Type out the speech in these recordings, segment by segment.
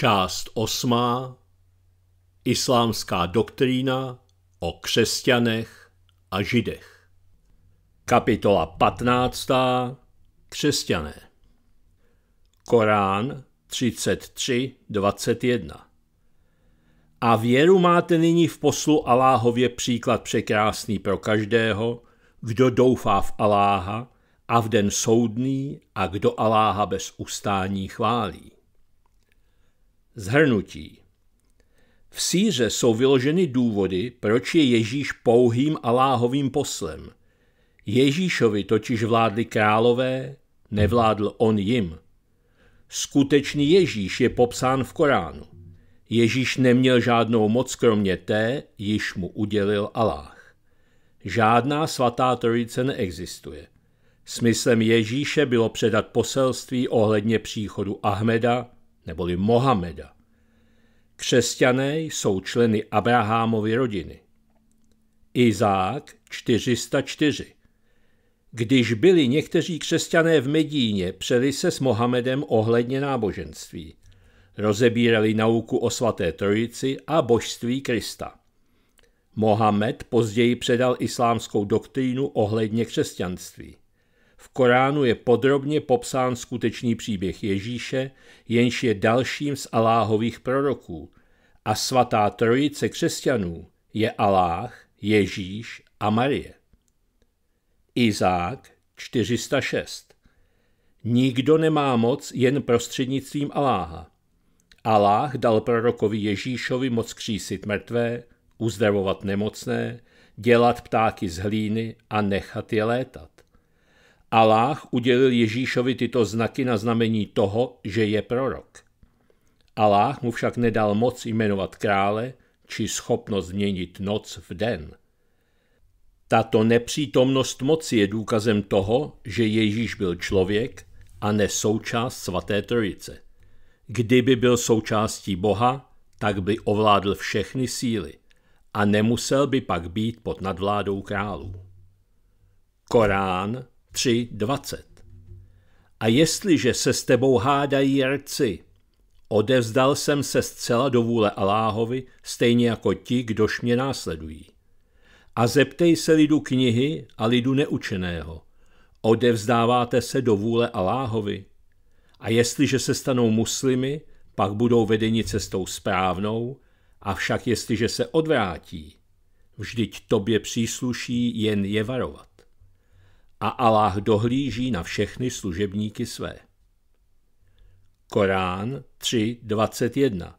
Část osmá Islámská doktrína o křesťanech a židech Kapitola 15. Křesťané Korán 33.21 A věru máte nyní v poslu Aláhově příklad překrásný pro každého, kdo doufá v Aláha a v den soudný a kdo Aláha bez ustání chválí. Zhrnutí V síře jsou vyloženy důvody, proč je Ježíš pouhým Aláhovým poslem. Ježíšovi totiž vládli králové, nevládl on jim. Skutečný Ježíš je popsán v Koránu. Ježíš neměl žádnou moc kromě té, již mu udělil Aláh. Žádná svatá trojice neexistuje. Smyslem Ježíše bylo předat poselství ohledně příchodu Ahmeda, neboli Mohameda. Křesťané jsou členy Abrahamovy rodiny. Izák 404. Když byli někteří křesťané v Medíně, přeli se s Mohamedem ohledně náboženství. Rozebírali nauku o svaté trojici a božství Krista. Mohamed později předal islámskou doktrínu ohledně křesťanství. V Koránu je podrobně popsán skutečný příběh Ježíše, jenž je dalším z Aláhových proroků. A svatá trojice křesťanů je Aláh, Ježíš a Marie. Izák 406 Nikdo nemá moc jen prostřednictvím Aláha. Aláh dal prorokovi Ježíšovi moc křísit mrtvé, uzdravovat nemocné, dělat ptáky z hlíny a nechat je létat. Aláh udělil Ježíšovi tyto znaky na znamení toho, že je prorok. Aláh mu však nedal moc jmenovat krále či schopnost změnit noc v den. Tato nepřítomnost moci je důkazem toho, že Ježíš byl člověk a ne součást svaté trojice. Kdyby byl součástí Boha, tak by ovládl všechny síly a nemusel by pak být pod nadvládou králů. Korán 3.20. A jestliže se s tebou hádají rci, odevzdal jsem se zcela do vůle Aláhovi, stejně jako ti, kdož mě následují. A zeptej se lidu knihy a lidu neučeného. Odevzdáváte se do vůle Aláhovi. A jestliže se stanou muslimy, pak budou vedeni cestou správnou, avšak jestliže se odvrátí, vždyť tobě přísluší jen je varovat a Allah dohlíží na všechny služebníky své. Korán 3.21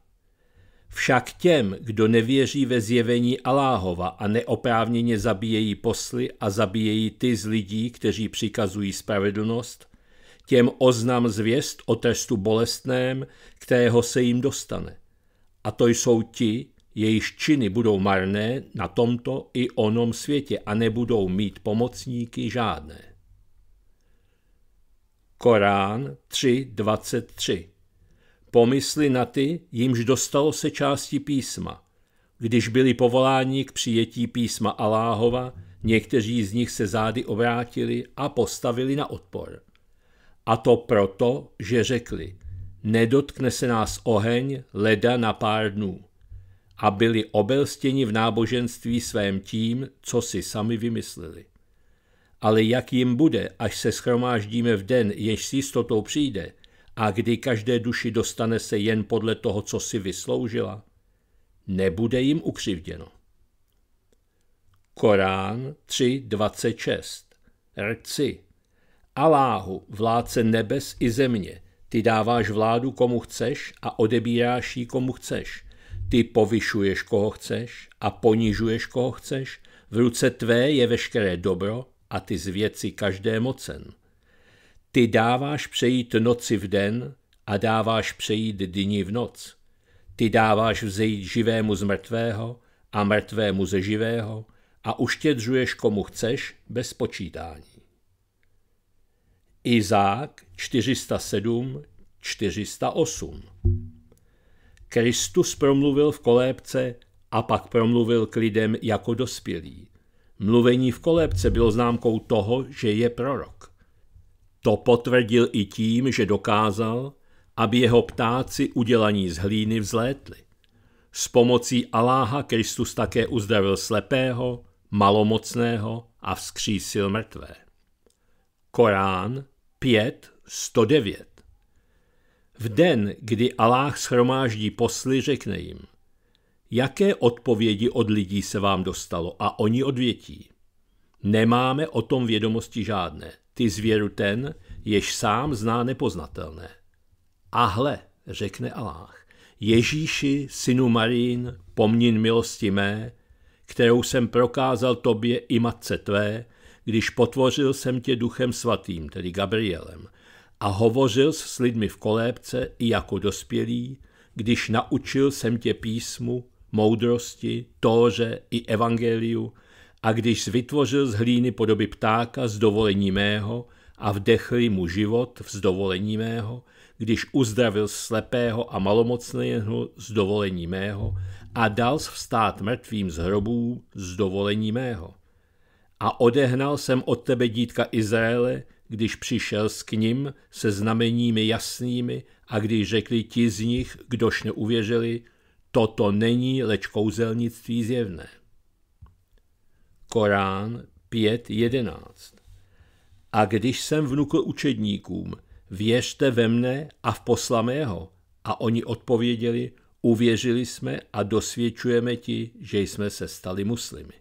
Však těm, kdo nevěří ve zjevení Aláhova a neoprávněně zabíjejí posly a zabíjejí ty z lidí, kteří přikazují spravedlnost, těm oznam zvěst o trestu bolestném, kterého se jim dostane. A to jsou ti, jejíž činy budou marné na tomto i onom světě a nebudou mít pomocníky žádné. Korán 3.23 Pomysli na ty, jimž dostalo se části písma. Když byli povoláni k přijetí písma Aláhova, někteří z nich se zády obrátili a postavili na odpor. A to proto, že řekli, nedotkne se nás oheň leda na pár dnů a byli obelstěni v náboženství svém tím, co si sami vymysleli. Ale jak jim bude, až se schromáždíme v den, jež s jistotou přijde, a kdy každé duši dostane se jen podle toho, co si vysloužila? Nebude jim ukřivděno. Korán 3.26 Rci Aláhu, vládce nebes i země, ty dáváš vládu komu chceš a odebíráš ji komu chceš – ty povyšuješ, koho chceš a ponižuješ, koho chceš, v ruce tvé je veškeré dobro a ty z věci každé mocen. Ty dáváš přejít noci v den a dáváš přejít dní v noc. Ty dáváš vzejít živému z mrtvého a mrtvému ze živého a uštědřuješ komu chceš bez počítání. Izák 407 408 Kristus promluvil v kolébce a pak promluvil k lidem jako dospělý. Mluvení v kolébce bylo známkou toho, že je prorok. To potvrdil i tím, že dokázal, aby jeho ptáci udělaní z hlíny vzlétli. S pomocí Aláha Kristus také uzdravil slepého, malomocného a vzkřísil mrtvé. Korán 5.109 v den, kdy Aláh schromáždí posly, řekne jim, jaké odpovědi od lidí se vám dostalo a oni odvětí. Nemáme o tom vědomosti žádné. Ty zvěru ten, jež sám zná nepoznatelné. A hle, řekne Aláh, Ježíši, synu Marín, pomnin milosti mé, kterou jsem prokázal tobě i matce tvé, když potvořil jsem tě duchem svatým, tedy Gabrielem, a hovořil s lidmi v kolébce i jako dospělý, když naučil jsem tě písmu, moudrosti, tóře i evangeliu a když vytvořil z hlíny podoby ptáka z dovolení mého a vdechli mu život z dovolení mého, když uzdravil slepého a malomocného z dovolení mého a dal vstát mrtvým z hrobů z dovolení mého. A odehnal jsem od tebe dítka Izraele, když přišel s k ním se znameními jasnými a když řekli ti z nich, kdož neuvěřili, toto není leč kouzelnictví zjevné. Korán 5.11 A když jsem vnukl učedníkům, věřte ve mne a v poslamého. A oni odpověděli, uvěřili jsme a dosvědčujeme ti, že jsme se stali muslimy.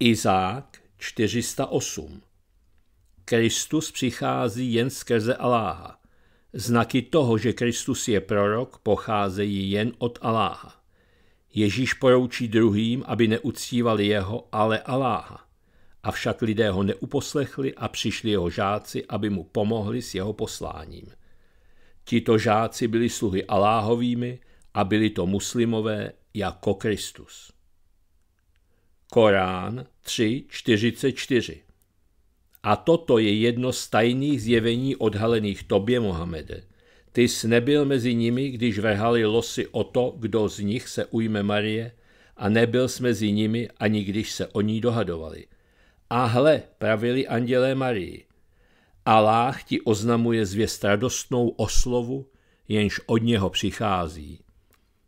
Izák 408 Kristus přichází jen skrze Aláha. Znaky toho, že Kristus je prorok, pocházejí jen od Aláha. Ježíš poroučí druhým, aby neuctívali jeho, ale Aláha. Avšak lidé ho neuposlechli a přišli jeho žáci, aby mu pomohli s jeho posláním. Tito žáci byli sluhy Aláhovými a byli to muslimové jako Kristus. Korán 3.44 a toto je jedno z tajných zjevení odhalených tobě, Mohamede. Ty jsi nebyl mezi nimi, když vrhali losy o to, kdo z nich se ujme Marie, a nebyl jsi mezi nimi, ani když se o ní dohadovali. A hle, pravili andělé Marii, Aláh ti oznamuje zvěst radostnou oslovu, jenž od něho přichází.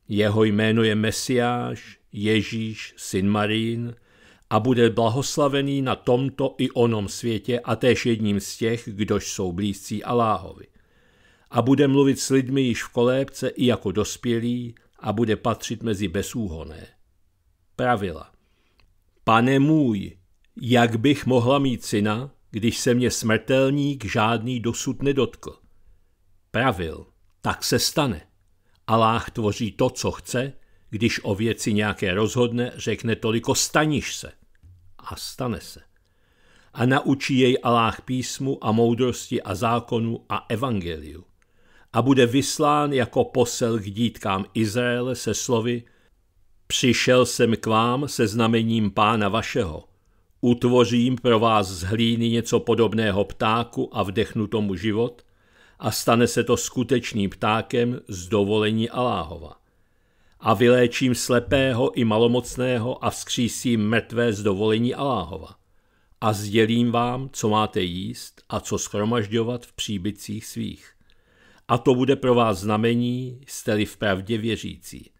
Jeho jméno je Mesiáš, Ježíš, syn Marín, a bude blahoslavený na tomto i onom světě a též jedním z těch, kdož jsou blízcí Aláhovi. A bude mluvit s lidmi již v kolébce i jako dospělý a bude patřit mezi bezúhoné. Pravila. Pane můj, jak bych mohla mít syna, když se mě smrtelník žádný dosud nedotkl? Pravil, tak se stane. Aláh tvoří to, co chce, když o věci nějaké rozhodne, řekne toliko staniš se a stane se. A naučí jej Aláh písmu a moudrosti a zákonu a evangeliu. A bude vyslán jako posel k dítkám Izraele se slovy Přišel jsem k vám se znamením pána vašeho. Utvořím pro vás z hlíny něco podobného ptáku a vdechnu tomu život – a stane se to skutečným ptákem z dovolení Aláhova a vyléčím slepého i malomocného a vzkřísím mrtvé z dovolení Aláhova. A sdělím vám, co máte jíst a co schromažďovat v příbytcích svých. A to bude pro vás znamení, jste-li v pravdě věřící.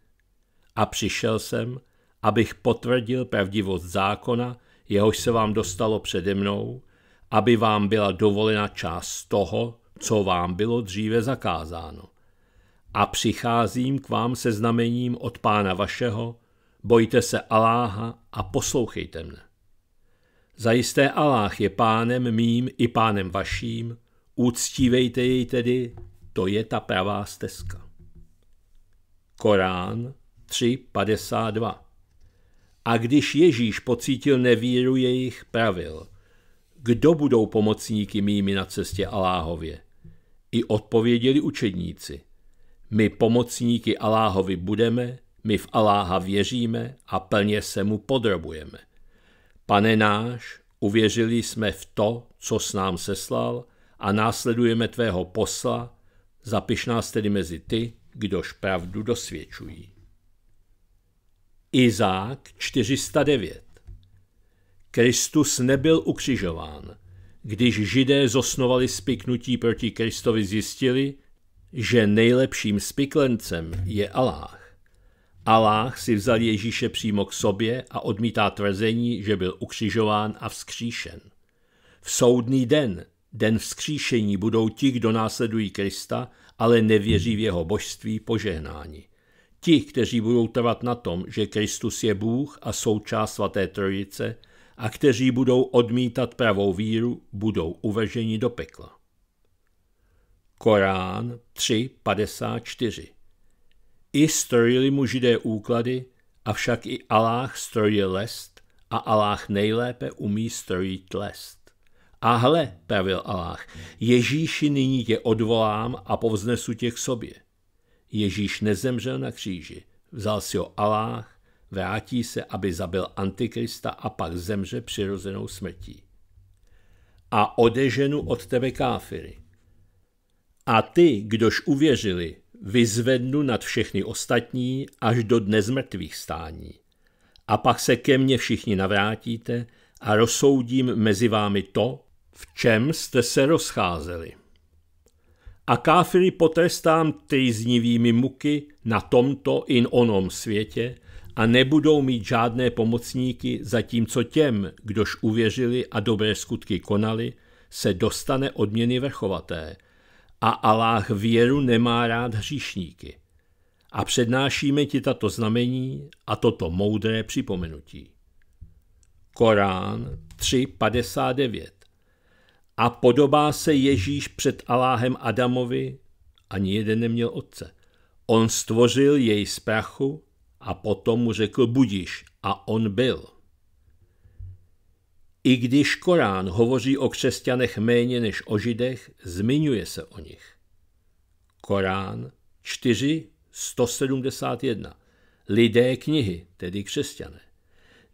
A přišel jsem, abych potvrdil pravdivost zákona, jehož se vám dostalo přede mnou, aby vám byla dovolena část toho, co vám bylo dříve zakázáno a přicházím k vám se znamením od pána vašeho, bojte se Aláha a poslouchejte mne. Zajisté Aláh je pánem mým i pánem vaším, úctívejte jej tedy, to je ta pravá stezka. Korán 3.52 A když Ježíš pocítil nevíru jejich, pravil, kdo budou pomocníky mými na cestě Aláhově? I odpověděli učedníci – my pomocníky Aláhovi budeme, my v Aláha věříme a plně se mu podrobujeme. Pane náš, uvěřili jsme v to, co s nám seslal a následujeme tvého posla, zapiš nás tedy mezi ty, kdož pravdu dosvědčují. Izák 409 Kristus nebyl ukřižován. Když židé zosnovali spiknutí proti Kristovi zjistili, že nejlepším spiklencem je Aláh. Aláh si vzal Ježíše přímo k sobě a odmítá tvrzení, že byl ukřižován a vzkříšen. V soudný den, den vzkříšení, budou ti, kdo následují Krista, ale nevěří v jeho božství, požehnání. Ti, kteří budou trvat na tom, že Kristus je Bůh a součást svaté trojice, a kteří budou odmítat pravou víru, budou uvrženi do pekla. Korán 3.54. I strojili mu židé úklady, avšak i Aláh strojí lest a Aláh nejlépe umí strojit lest. A hle, pravil Aláh, Ježíši nyní tě odvolám a povznesu tě k sobě. Ježíš nezemřel na kříži, vzal si ho Aláh, vrátí se, aby zabil Antikrista a pak zemře přirozenou smrtí. A odeženu od tebe káfiry a ty, kdož uvěřili, vyzvednu nad všechny ostatní až do dne zmrtvých stání. A pak se ke mně všichni navrátíte a rozsoudím mezi vámi to, v čem jste se rozcházeli. A káfiry potrestám trýznivými muky na tomto in onom světě a nebudou mít žádné pomocníky, zatímco těm, kdož uvěřili a dobré skutky konali, se dostane odměny vrchovaté – a Aláh věru nemá rád hříšníky. A přednášíme ti tato znamení a toto moudré připomenutí. Korán 3.59 A podobá se Ježíš před Aláhem Adamovi, ani jeden neměl otce. On stvořil jej z prachu a potom mu řekl budiš a on byl. I když Korán hovoří o křesťanech méně než o židech, zmiňuje se o nich. Korán 4, 171. Lidé knihy, tedy křesťané.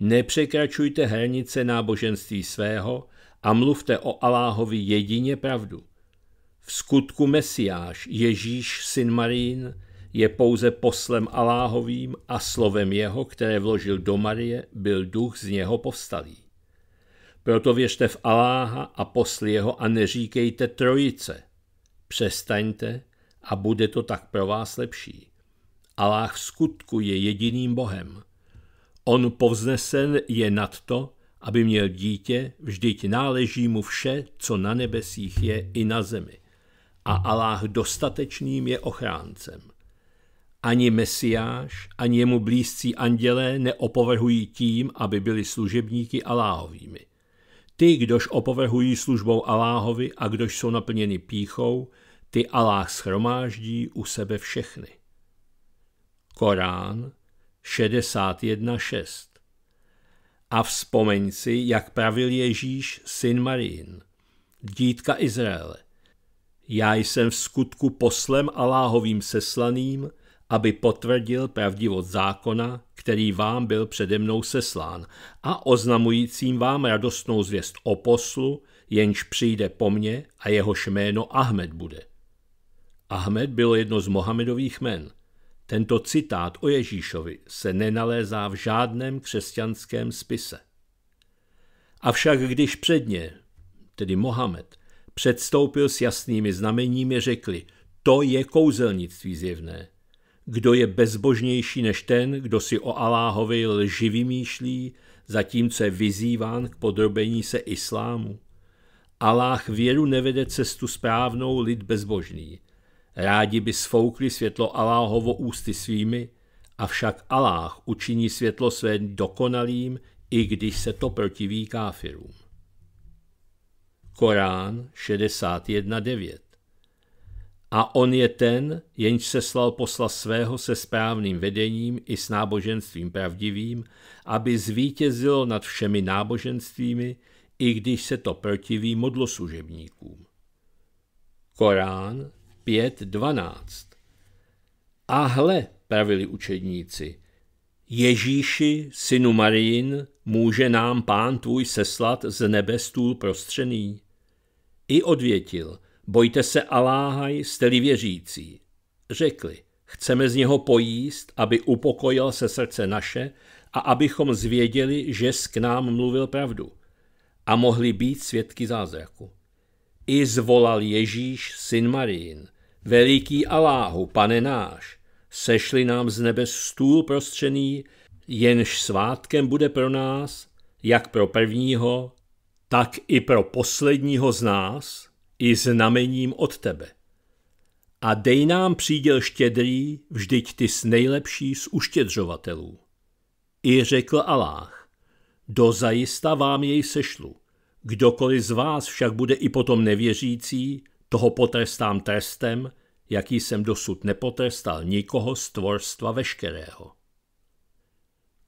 Nepřekračujte hranice náboženství svého a mluvte o Aláhovi jedině pravdu. V skutku Mesiáš, Ježíš, syn Marín, je pouze poslem Aláhovým a slovem jeho, které vložil do Marie, byl duch z něho povstalý. Proto věřte v Aláha a posli jeho a neříkejte trojice. Přestaňte a bude to tak pro vás lepší. Aláh v skutku je jediným bohem. On povznesen je nad to, aby měl dítě, vždyť náleží mu vše, co na nebesích je i na zemi. A Aláh dostatečným je ochráncem. Ani Mesiáš, ani jemu blízcí andělé neopovrhují tím, aby byli služebníky Aláhovými. Ty, kdož opovrhují službou Aláhovi a kdož jsou naplněni píchou, ty Aláh schromáždí u sebe všechny. Korán 61.6 A vzpomeň si, jak pravil Ježíš, syn Marín, dítka Izraele. Já jsem v skutku poslem Aláhovým seslaným, aby potvrdil pravdivost zákona, který vám byl přede mnou seslán, a oznamujícím vám radostnou zvěst o poslu, jenž přijde po mně a jehož jméno Ahmed bude. Ahmed byl jedno z Mohamedových men. Tento citát o Ježíšovi se nenalézá v žádném křesťanském spise. Avšak když předně, tedy Mohamed, předstoupil s jasnými znameními, řekli, to je kouzelnictví zjevné. Kdo je bezbožnější než ten, kdo si o Aláhovi lži vymýšlí, zatímco je vyzýván k podrobení se islámu? Aláh věru nevede cestu správnou lid bezbožný. Rádi by sfoukli světlo Aláhovo ústy svými, avšak Aláh učiní světlo své dokonalým, i když se to protiví káfirům. Korán 61.9 a on je ten, jenž seslal posla svého se správným vedením i s náboženstvím pravdivým, aby zvítězil nad všemi náboženstvími, i když se to protiví modloslužebníkům. Korán 5.12 A hle, pravili učedníci, Ježíši, synu Marijin, může nám pán tvůj seslat z nebe stůl prostřený? I odvětil – Bojte se Aláhaj, jste-li věřící. Řekli, chceme z něho pojíst, aby upokojil se srdce naše a abychom zvěděli, že k nám mluvil pravdu a mohli být svědky zázraku. I zvolal Ježíš, syn Marín, veliký Aláhu, pane náš, sešli nám z nebe stůl prostřený, jenž svátkem bude pro nás, jak pro prvního, tak i pro posledního z nás, i znamením od tebe. A dej nám příděl štědrý, vždyť ty jsi nejlepší z uštědřovatelů. I řekl Alách, do zajista vám jej sešlu. Kdokoliv z vás však bude i potom nevěřící, toho potrestám trestem, jaký jsem dosud nepotrestal nikoho z tvorstva veškerého.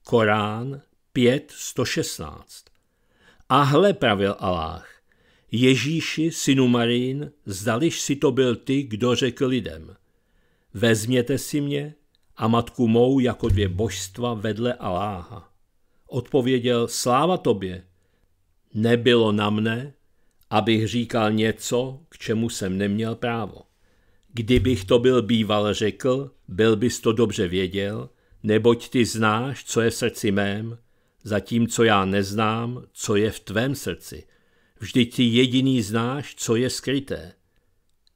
Korán 5.116 A hle, pravil Alách, Ježíši, synu Marín, zdališ si to byl ty, kdo řekl lidem, vezměte si mě a matku mou jako dvě božstva vedle Aláha. Odpověděl, sláva tobě, nebylo na mne, abych říkal něco, k čemu jsem neměl právo. Kdybych to byl býval řekl, byl bys to dobře věděl, neboť ty znáš, co je v srdci mém, zatímco já neznám, co je v tvém srdci – Vždyť ty jediný znáš, co je skryté.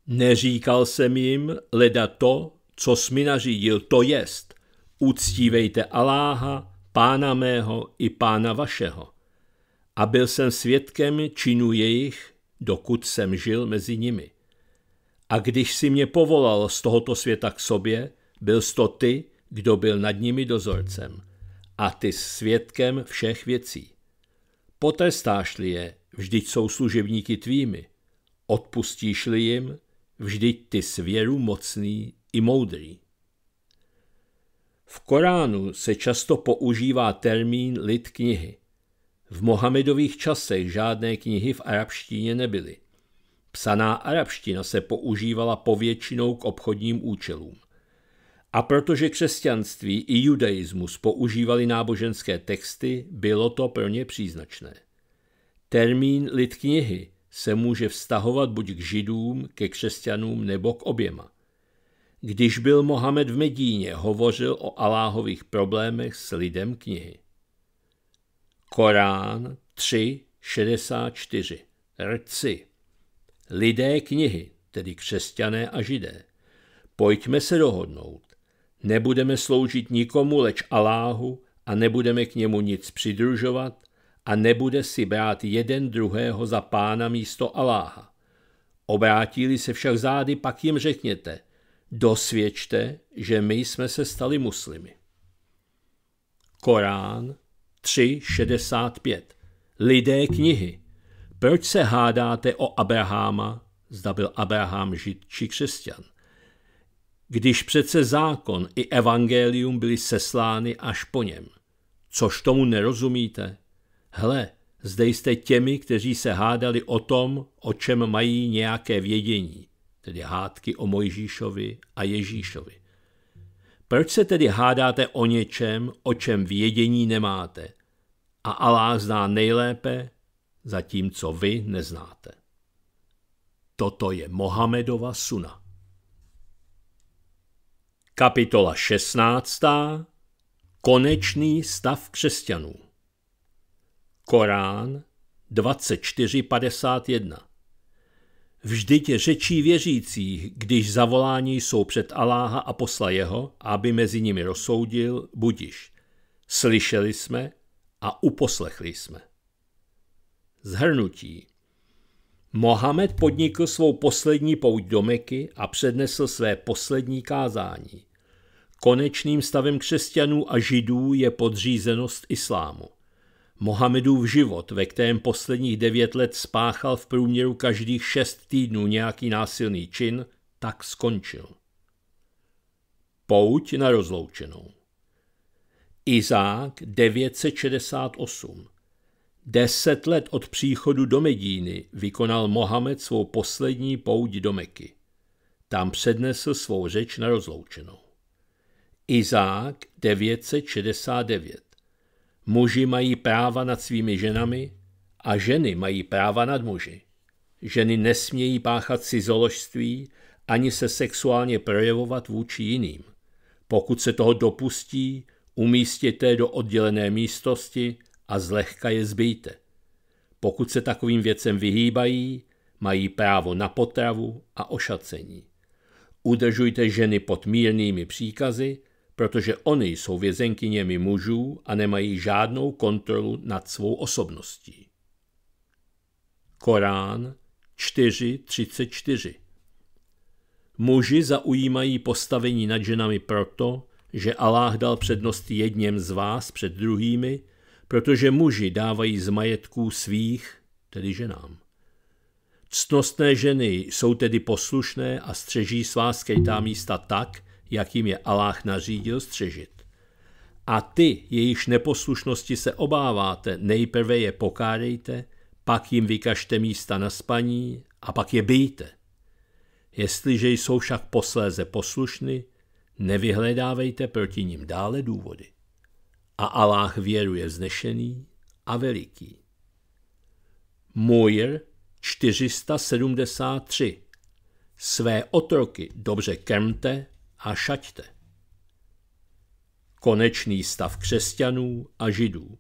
Neříkal jsem jim, leda to, co jsi mi nařídil, to jest, uctívejte Aláha, pána mého i pána vašeho. A byl jsem svědkem činů jejich, dokud jsem žil mezi nimi. A když si mě povolal z tohoto světa k sobě, byl to ty, kdo byl nad nimi dozorcem. A ty svědkem všech věcí. potestáš li je, vždyť jsou služebníky tvými. Odpustíš-li jim, vždyť ty svěru mocný i moudrý. V Koránu se často používá termín lid knihy. V Mohamedových časech žádné knihy v arabštině nebyly. Psaná arabština se používala povětšinou k obchodním účelům. A protože křesťanství i judaismus používali náboženské texty, bylo to pro ně příznačné. Termín lid knihy se může vztahovat buď k židům, ke křesťanům nebo k oběma. Když byl Mohamed v Medíně, hovořil o Aláhových problémech s lidem knihy. Korán 3.64 Rci Lidé knihy, tedy křesťané a židé, pojďme se dohodnout. Nebudeme sloužit nikomu leč Aláhu a nebudeme k němu nic přidružovat a nebude si brát jeden druhého za pána místo Aláha. Obrátili se však zády, pak jim řekněte, dosvědčte, že my jsme se stali muslimy. Korán 3.65 Lidé knihy. Proč se hádáte o Abraháma, zda byl Abraham žid či křesťan? Když přece zákon i evangelium byly seslány až po něm. Což tomu nerozumíte? Hle, zde jste těmi, kteří se hádali o tom, o čem mají nějaké vědění, tedy hádky o Mojžíšovi a Ježíšovi. Proč se tedy hádáte o něčem, o čem vědění nemáte? A Allah zná nejlépe, zatímco vy neznáte. Toto je Mohamedova suna. Kapitola 16. Konečný stav křesťanů. Korán 24.51 Vždyť řečí věřících, když zavolání jsou před Aláha a posla jeho, aby mezi nimi rozsoudil, budiš. Slyšeli jsme a uposlechli jsme. Zhrnutí Mohamed podnikl svou poslední pouť do Meky a přednesl své poslední kázání. Konečným stavem křesťanů a židů je podřízenost islámu. Mohamedův život, ve kterém posledních devět let spáchal v průměru každých šest týdnů nějaký násilný čin, tak skončil. Pouť na rozloučenou. Izák 968 Deset let od příchodu do Medíny vykonal Mohamed svou poslední pouť do Meky. Tam přednesl svou řeč na rozloučenou. Izák 969 Muži mají práva nad svými ženami a ženy mají práva nad muži. Ženy nesmějí páchat cizoložství ani se sexuálně projevovat vůči jiným. Pokud se toho dopustí, umístěte do oddělené místnosti a zlehka je zbýte. Pokud se takovým věcem vyhýbají, mají právo na potravu a ošacení. Udržujte ženy pod mírnými příkazy protože oni jsou vězenkyněmi mužů a nemají žádnou kontrolu nad svou osobností. Korán 4.34 Muži zaujímají postavení nad ženami proto, že Allah dal přednost jedněm z vás před druhými, protože muži dávají z majetků svých, tedy ženám. Ctnostné ženy jsou tedy poslušné a střeží svá skrytá místa tak, jakým je Aláh nařídil střežit. A ty, jejichž neposlušnosti se obáváte, nejprve je pokádejte, pak jim vykažte místa na spaní a pak je bijte. Jestliže jsou však posléze poslušny, nevyhledávejte proti ním dále důvody. A Aláh věru je vznešený a veliký. Mujr 473 Své otroky dobře krmte a šaťte. Konečný stav křesťanů a židů.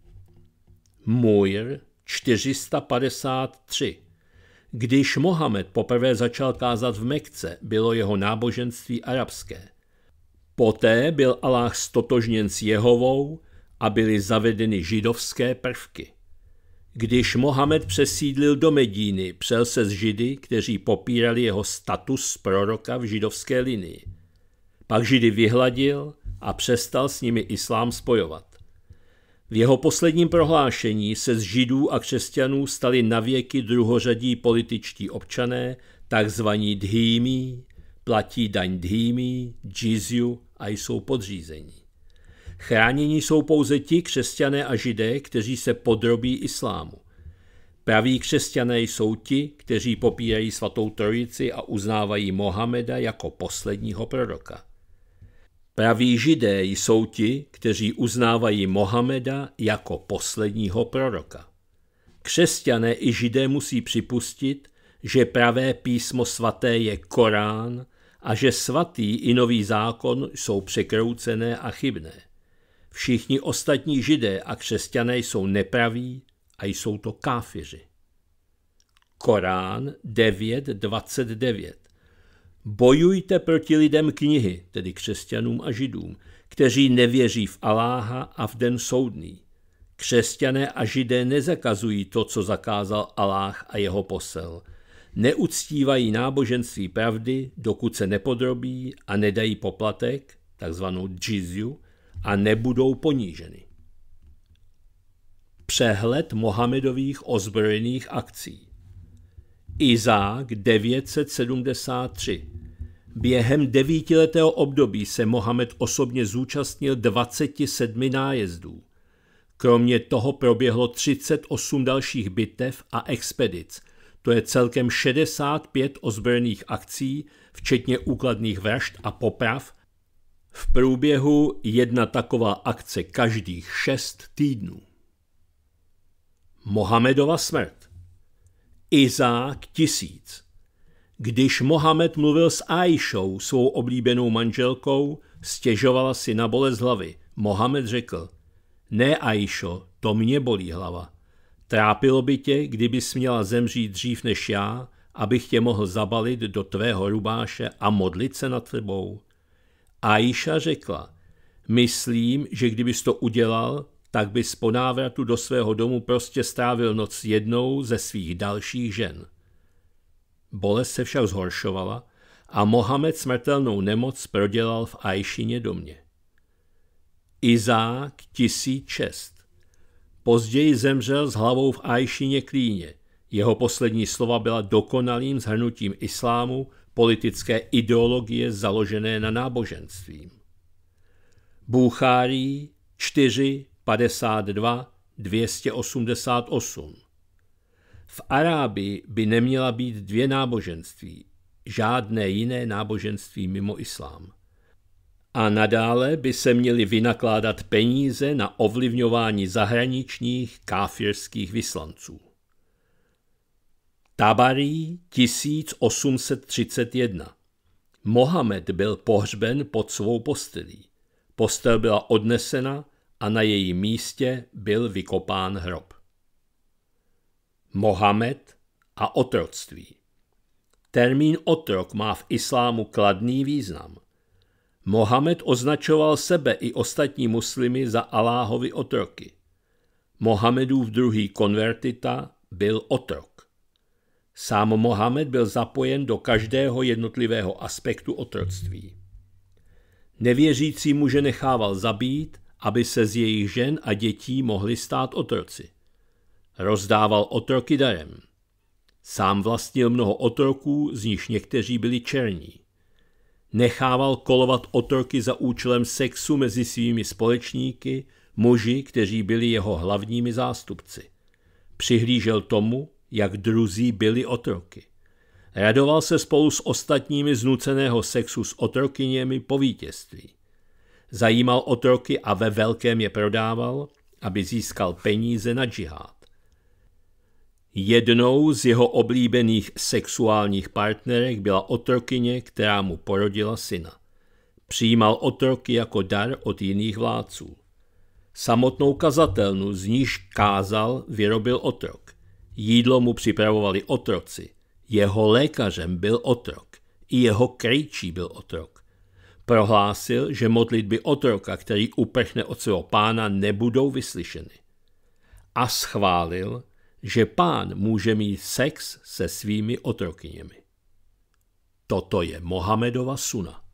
Muir 453. Když Mohamed poprvé začal kázat v Mekce, bylo jeho náboženství arabské. Poté byl Allah stotožněn s Jehovou a byly zavedeny židovské prvky. Když Mohamed přesídlil do Medíny, přel se z Židy, kteří popírali jeho status proroka v židovské linii. Pak židy vyhladil a přestal s nimi islám spojovat. V jeho posledním prohlášení se z židů a křesťanů stali navěky druhořadí političtí občané, takzvaní dhýmí, platí daň dhýmí, džizju a jsou podřízení. Chráněni jsou pouze ti křesťané a židé, kteří se podrobí islámu. Praví křesťané jsou ti, kteří popírají svatou trojici a uznávají Mohameda jako posledního proroka. Praví židé jsou ti, kteří uznávají Mohameda jako posledního proroka. Křesťané i židé musí připustit, že pravé písmo svaté je Korán a že svatý i nový zákon jsou překroucené a chybné. Všichni ostatní židé a křesťané jsou nepraví a jsou to káfiři. Korán 9.29 Bojujte proti lidem knihy, tedy křesťanům a židům, kteří nevěří v Aláha a v den soudný. Křesťané a židé nezakazují to, co zakázal Aláh a jeho posel. Neuctívají náboženství pravdy, dokud se nepodrobí a nedají poplatek, takzvanou džizju, a nebudou poníženy. Přehled Mohamedových ozbrojených akcí Izák 973. Během devítiletého období se Mohamed osobně zúčastnil 27 nájezdů. Kromě toho proběhlo 38 dalších bitev a expedic, to je celkem 65 ozbrojených akcí, včetně úkladných vražd a poprav, v průběhu jedna taková akce každých 6 týdnů. Mohamedova smrt Izák tisíc. Když Mohamed mluvil s Aishou, svou oblíbenou manželkou, stěžovala si na bolest hlavy. Mohamed řekl, ne Aisho, to mě bolí hlava. Trápilo by tě, kdyby měla zemřít dřív než já, abych tě mohl zabalit do tvého rubáše a modlit se nad tebou. Aisha řekla, myslím, že kdybys to udělal, tak bys po návratu do svého domu prostě strávil noc jednou ze svých dalších žen. Bolest se však zhoršovala a Mohamed smrtelnou nemoc prodělal v Ajšině domě. Izák 1006 Později zemřel s hlavou v Ajšině klíně. Jeho poslední slova byla dokonalým zhrnutím islámu, politické ideologie založené na náboženstvím. Bůchárí 4, 52 288. V Arábii by neměla být dvě náboženství, žádné jiné náboženství mimo islám. A nadále by se měly vynakládat peníze na ovlivňování zahraničních káfirských vyslanců. Tabarí 1831 Mohamed byl pohřben pod svou postelí. Postel byla odnesena a na jejím místě byl vykopán hrob. Mohamed a otroctví Termín otrok má v islámu kladný význam. Mohamed označoval sebe i ostatní muslimy za Aláhovi otroky. Mohamedův druhý konvertita byl otrok. Sám Mohamed byl zapojen do každého jednotlivého aspektu otroctví. Nevěřící muže nechával zabít aby se z jejich žen a dětí mohli stát otroci. Rozdával otroky darem. Sám vlastnil mnoho otroků, z nich někteří byli černí. Nechával kolovat otroky za účelem sexu mezi svými společníky, muži, kteří byli jeho hlavními zástupci. Přihlížel tomu, jak druzí byli otroky. Radoval se spolu s ostatními znuceného sexu s otrokyněmi po vítězství. Zajímal otroky a ve velkém je prodával, aby získal peníze na džihad. Jednou z jeho oblíbených sexuálních partnerek byla otrokyně, která mu porodila syna. Přijímal otroky jako dar od jiných vládců. Samotnou kazatelnu, z níž kázal, vyrobil otrok. Jídlo mu připravovali otroci. Jeho lékařem byl otrok. I jeho krejčí byl otrok. Prohlásil, že modlitby otroka, který uprchne od svého pána, nebudou vyslyšeny. A schválil, že pán může mít sex se svými otrokyněmi. Toto je Mohamedova suna.